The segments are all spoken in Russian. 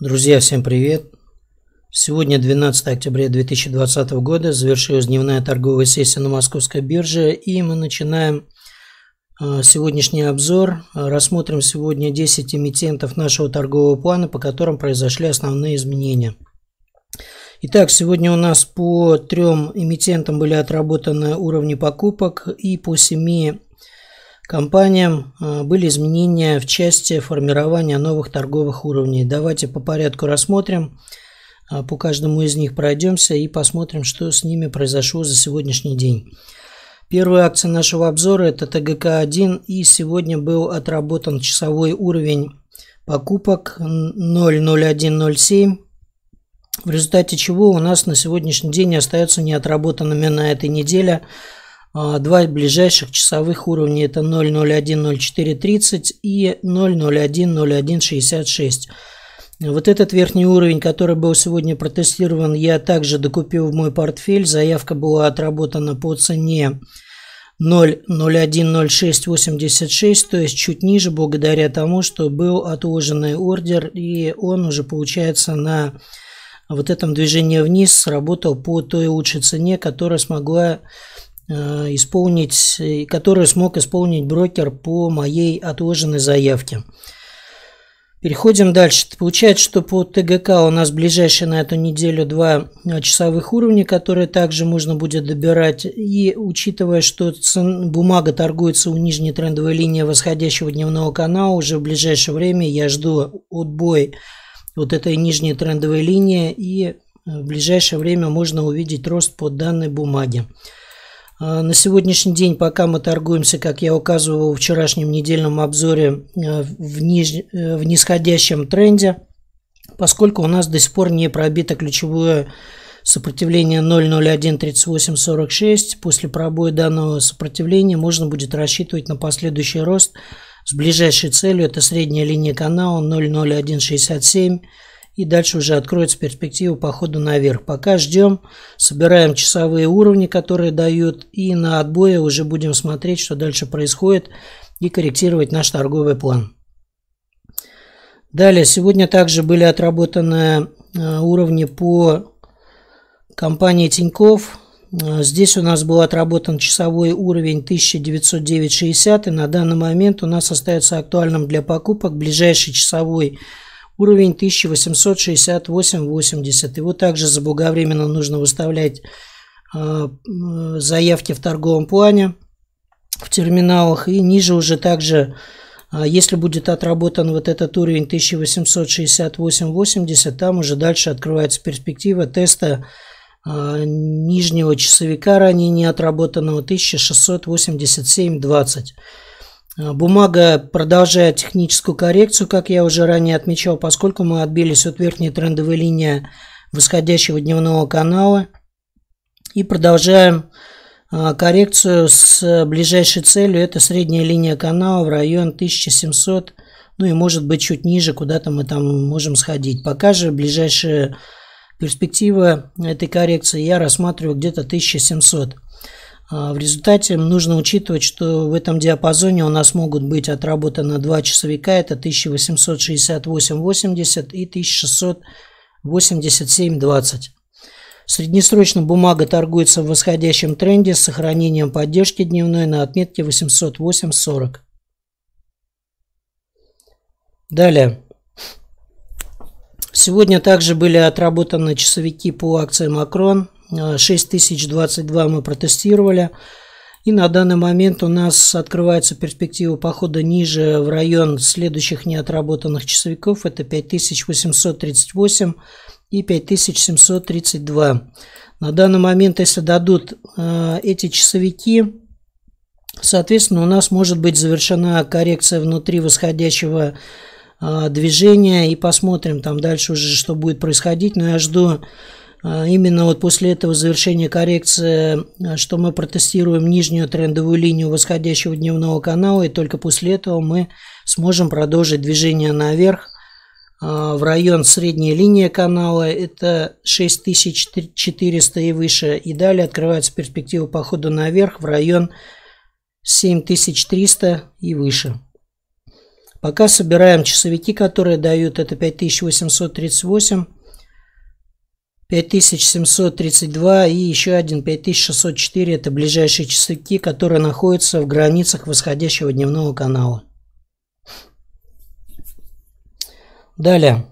Друзья, всем привет! Сегодня 12 октября 2020 года завершилась дневная торговая сессия на московской бирже и мы начинаем а, сегодняшний обзор. Рассмотрим сегодня 10 эмитентов нашего торгового плана, по которым произошли основные изменения. Итак, сегодня у нас по трем эмитентам были отработаны уровни покупок и по семи Компаниям а, были изменения в части формирования новых торговых уровней. Давайте по порядку рассмотрим, а, по каждому из них пройдемся и посмотрим, что с ними произошло за сегодняшний день. Первая акция нашего обзора – это ТГК-1, и сегодня был отработан часовой уровень покупок 00107, в результате чего у нас на сегодняшний день остается неотработанными на этой неделе – а, два ближайших часовых уровня это 0.01.04.30 и 0.01.01.66. Вот этот верхний уровень, который был сегодня протестирован, я также докупил в мой портфель. Заявка была отработана по цене 0.01.06.86, то есть чуть ниже, благодаря тому, что был отложенный ордер, и он уже получается на вот этом движении вниз сработал по той лучшей цене, которая смогла Э, исполнить, э, которую смог исполнить брокер по моей отложенной заявке. Переходим дальше. Получается, что по ТГК у нас ближайшие на эту неделю два э, часовых уровня, которые также можно будет добирать. И учитывая, что цен, бумага торгуется у нижней трендовой линии восходящего дневного канала, уже в ближайшее время я жду отбой вот этой нижней трендовой линии и в ближайшее время можно увидеть рост по данной бумаге. А, на сегодняшний день пока мы торгуемся, как я указывал в вчерашнем недельном обзоре, а, в, ниж... Э, в нисходящем тренде, поскольку у нас до сих пор не пробито ключевое сопротивление 0013846. После пробоя данного сопротивления можно будет рассчитывать на последующий рост с ближайшей целью. Это средняя линия канала 00167. И дальше уже откроется перспектива по ходу наверх. Пока ждем, собираем часовые уровни, которые дают. И на отбое уже будем смотреть, что дальше происходит и корректировать наш торговый план. Далее, сегодня также были отработаны э, уровни по компании Тиньков. Э, здесь у нас был отработан часовой уровень 1909.60 и на данный момент у нас остается актуальным для покупок ближайший часовой уровень уровень 186880 Его также заблаговременно нужно выставлять а, заявки в торговом плане в терминалах и ниже уже также а, если будет отработан вот этот уровень 186880 там уже дальше открывается перспектива теста а, нижнего часовика, ранее не отработанного 168720 а, бумага продолжает техническую коррекцию, как я уже ранее отмечал, поскольку мы отбились от верхней трендовой линии восходящего дневного канала и продолжаем а, коррекцию с ближайшей целью. Это средняя линия канала в район 1700, ну и может быть чуть ниже, куда-то мы там можем сходить. Пока же ближайшая перспектива этой коррекции я рассматриваю где-то 1700. А в результате нужно учитывать, что в этом диапазоне у нас могут быть отработаны два часовика, это 1868.80 и 1687.20. Среднесрочно бумага торгуется в восходящем тренде с сохранением поддержки дневной на отметке 808.40. Далее. Сегодня также были отработаны часовики по акции Макрон, 6022 э, мы протестировали. И на данный момент у нас открывается перспектива похода ниже в район следующих неотработанных часовиков. Это 5838 и 5732. На данный момент, если дадут э, эти часовики, соответственно, у нас может быть завершена коррекция внутри восходящего э, движения. И посмотрим там дальше уже, что будет происходить. Но я жду а, именно вот после этого завершения коррекции, а, что мы протестируем нижнюю трендовую линию восходящего дневного канала, и только после этого мы сможем продолжить движение наверх а, в район средней линии канала, это 6400 и выше, и далее открывается перспектива похода наверх в район 7300 и выше. Пока собираем часовики, которые дают это 5838, 5732 и еще один 5604 – это ближайшие частоты, которые находятся в границах восходящего дневного канала. Далее.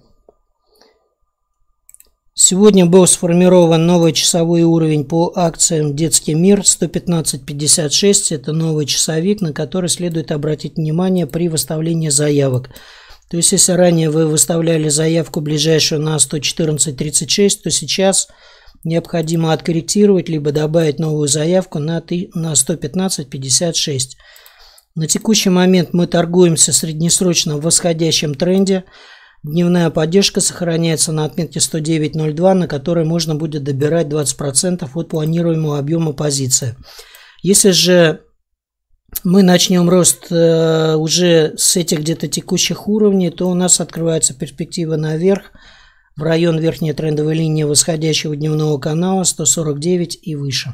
Сегодня был сформирован новый часовой уровень по акциям «Детский мир» 115.56. Это новый часовик, на который следует обратить внимание при выставлении заявок – то есть, если ранее вы выставляли заявку ближайшую на 114.36, то сейчас необходимо откорректировать, либо добавить новую заявку на 115.56. На текущий момент мы торгуемся в среднесрочном восходящем тренде. Дневная поддержка сохраняется на отметке 109.02, на которой можно будет добирать 20% от планируемого объема позиции. Если же мы начнем рост э, уже с этих где-то текущих уровней, то у нас открывается перспектива наверх в район верхней трендовой линии восходящего дневного канала 149 и выше.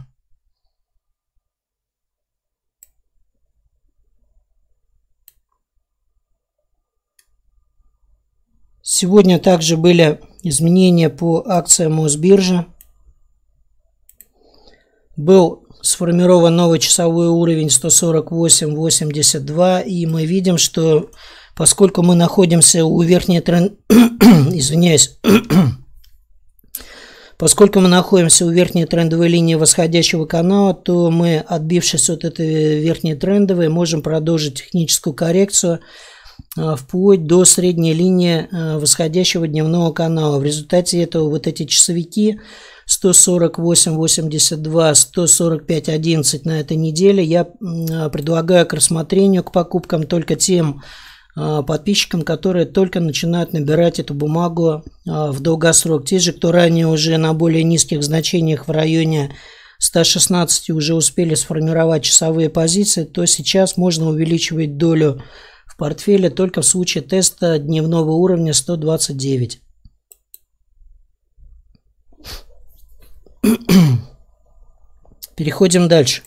Сегодня также были изменения по акциям Мосбиржи. Был сформирован новый часовой уровень 148.82, и мы видим, что поскольку мы находимся у верхней тренд... Извиняюсь. Поскольку мы находимся у верхней трендовой линии восходящего канала, то мы, отбившись от этой верхней трендовой, можем продолжить техническую коррекцию – Э, вплоть до средней линии э, восходящего дневного канала. В результате этого вот эти часовики 148.82, 145.11 на этой неделе я э, предлагаю к рассмотрению, к покупкам только тем подписчикам, которые только начинают набирать эту бумагу в долгосрок. Те же, кто ранее уже на более низких значениях в районе 116 уже успели сформировать часовые позиции, то сейчас можно увеличивать долю портфеле только в случае теста дневного уровня 129. Переходим дальше.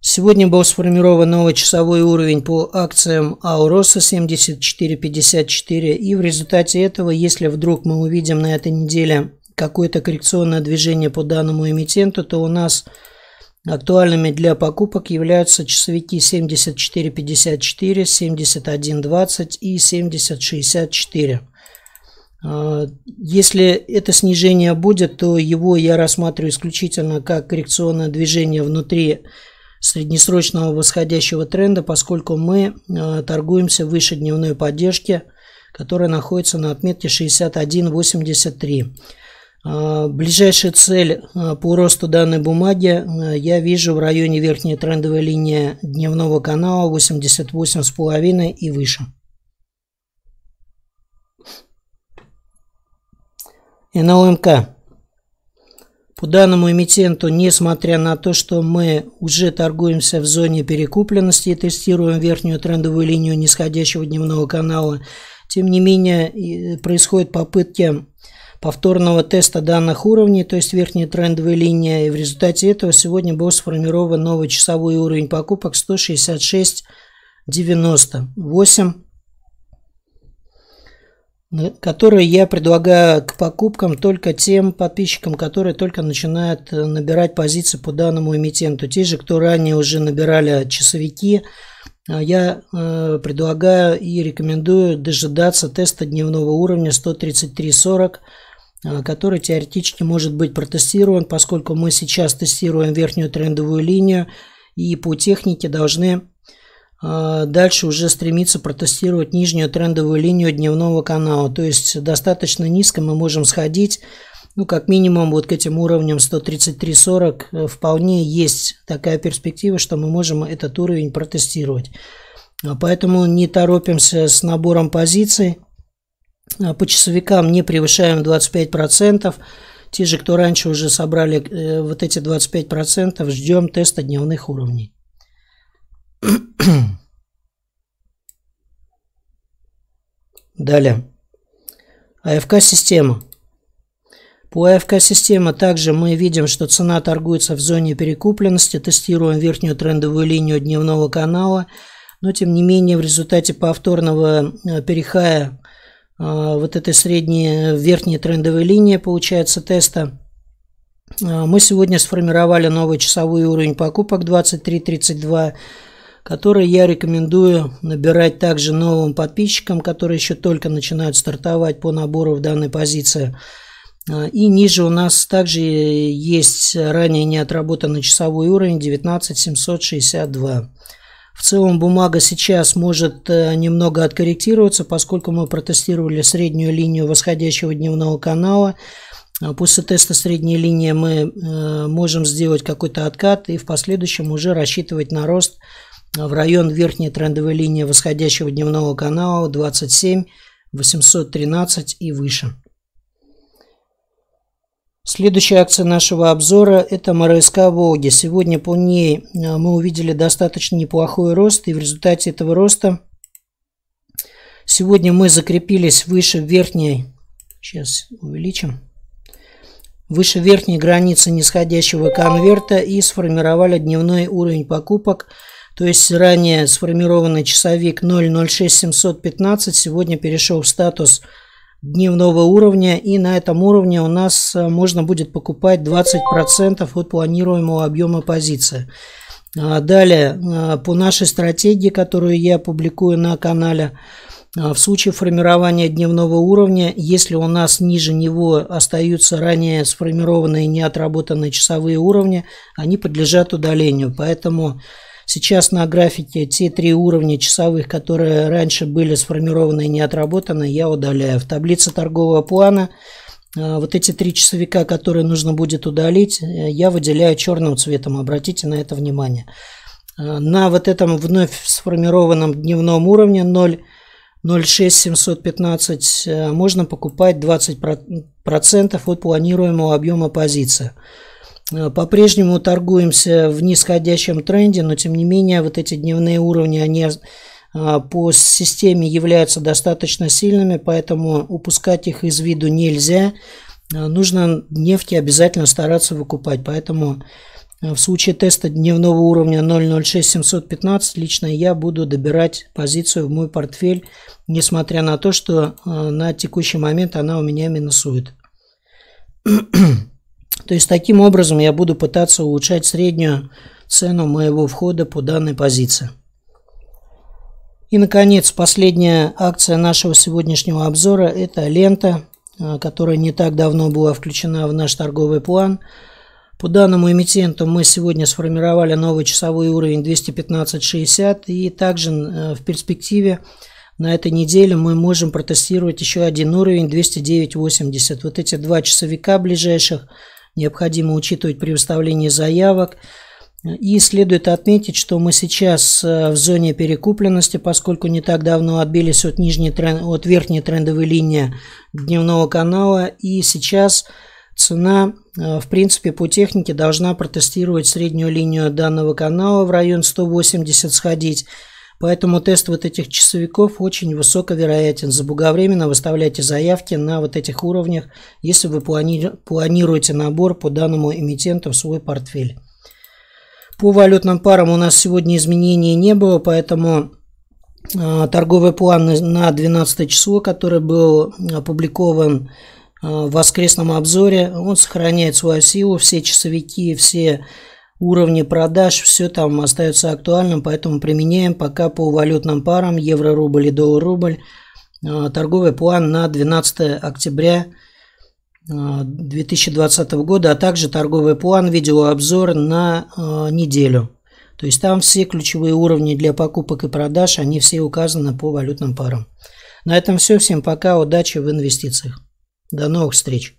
Сегодня был сформирован новый часовой уровень по акциям Ауроса 74.54 и в результате этого, если вдруг мы увидим на этой неделе какое-то коррекционное движение по данному эмитенту, то у нас Актуальными для покупок являются часовики 7454, 7120 и 7064. А, если это снижение будет, то его я рассматриваю исключительно как коррекционное движение внутри среднесрочного восходящего тренда, поскольку мы а, торгуемся выше дневной поддержки, которая находится на отметке 6183. А, ближайшая цель а, по росту данной бумаги а, я вижу в районе верхней трендовой линии дневного канала 88,5 и выше. НЛМК. По данному эмитенту, несмотря на то, что мы уже торгуемся в зоне перекупленности и тестируем верхнюю трендовую линию нисходящего дневного канала, тем не менее происходят попытки повторного теста данных уровней, то есть верхней трендовой линии, И в результате этого сегодня был сформирован новый часовой уровень покупок 166.98 э, который я предлагаю к покупкам только тем подписчикам, которые только начинают э, набирать позиции по данному эмитенту. Те же, кто ранее уже набирали часовики, э, я предлагаю и рекомендую дожидаться теста дневного уровня 133.40 а, который теоретически может быть протестирован, поскольку мы сейчас тестируем верхнюю трендовую линию и по технике должны а, дальше уже стремиться протестировать нижнюю трендовую линию дневного канала. То есть достаточно низко мы можем сходить, ну как минимум вот к этим уровням 133.40 э, вполне есть такая перспектива, что мы можем этот уровень протестировать. А поэтому не торопимся с набором позиций. А, по часовикам не превышаем 25%. Те же, кто раньше уже собрали э, вот эти 25%, ждем теста дневных уровней. Далее. АФК-система. По АФК-системе также мы видим, что цена торгуется в зоне перекупленности. Тестируем верхнюю трендовую линию дневного канала. Но тем не менее в результате повторного э, перехая а, вот этой средней, верхней трендовой линии, получается, теста. А, мы сегодня сформировали новый часовой уровень покупок 23.32, который я рекомендую набирать также новым подписчикам, которые еще только начинают стартовать по набору в данной позиции. А, и ниже у нас также есть ранее не отработанный часовой уровень 19762. В целом бумага сейчас может э, немного откорректироваться, поскольку мы протестировали среднюю линию восходящего дневного канала. А после теста средней линии мы э, можем сделать какой-то откат и в последующем уже рассчитывать на рост в район верхней трендовой линии восходящего дневного канала 27, 813 и выше. Следующая акция нашего обзора – это МРСК «Волги». Сегодня по ней э, мы увидели достаточно неплохой рост, и в результате этого роста сегодня мы закрепились выше верхней, сейчас увеличим, выше верхней границы нисходящего конверта и сформировали дневной уровень покупок – то есть ранее сформированный часовик 006715 сегодня перешел в статус дневного уровня. И на этом уровне у нас э, можно будет покупать 20% от планируемого объема позиции. А, далее, э, по нашей стратегии, которую я публикую на канале, э, в случае формирования дневного уровня, если у нас ниже него остаются ранее сформированные неотработанные часовые уровни, они подлежат удалению. Поэтому Сейчас на графике те три уровня часовых, которые раньше были сформированы и не отработаны, я удаляю. В таблице торгового плана э, вот эти три часовика, которые нужно будет удалить, э, я выделяю черным цветом. Обратите на это внимание. Э, на вот этом вновь сформированном дневном уровне 0,06715 можно покупать 20% от планируемого объема позиции. Э, по-прежнему торгуемся в нисходящем тренде, но тем не менее вот эти дневные уровни, они э, по системе являются достаточно сильными, поэтому упускать их из виду нельзя. Э, нужно нефти обязательно стараться выкупать, поэтому в случае теста дневного уровня 0.06715 лично я буду добирать позицию в мой портфель, несмотря на то, что на текущий момент она у меня минусует. То есть таким образом я буду пытаться улучшать среднюю цену моего входа по данной позиции. И, наконец, последняя акция нашего сегодняшнего обзора – это лента, э, которая не так давно была включена в наш торговый план. По данному эмитенту мы сегодня сформировали новый часовой уровень 215.60 и также э, в перспективе на этой неделе мы можем протестировать еще один уровень 209.80. Вот эти два часовика ближайших – необходимо учитывать при выставлении заявок. И следует отметить, что мы сейчас э, в зоне перекупленности, поскольку не так давно отбились от, нижней, от верхней трендовой линии дневного канала. И сейчас цена, э, в принципе, по технике должна протестировать среднюю линию данного канала в район 180 сходить. Поэтому тест вот этих часовиков очень высоковероятен. Заблаговременно выставляйте заявки на вот этих уровнях, если вы плани планируете набор по данному эмитенту в свой портфель. По валютным парам у нас сегодня изменений не было, поэтому а, торговый план на 12 число, который был опубликован а, в воскресном обзоре, он сохраняет свою силу, все часовики, все уровни продаж, все там остается актуальным, поэтому применяем пока по валютным парам евро-рубль и доллар-рубль а, торговый план на 12 октября 2020 а, года, а также торговый план видеообзор на а, неделю. То есть там все ключевые уровни для покупок и продаж, они все указаны по валютным парам. На этом все. Всем пока, удачи в инвестициях. До новых встреч.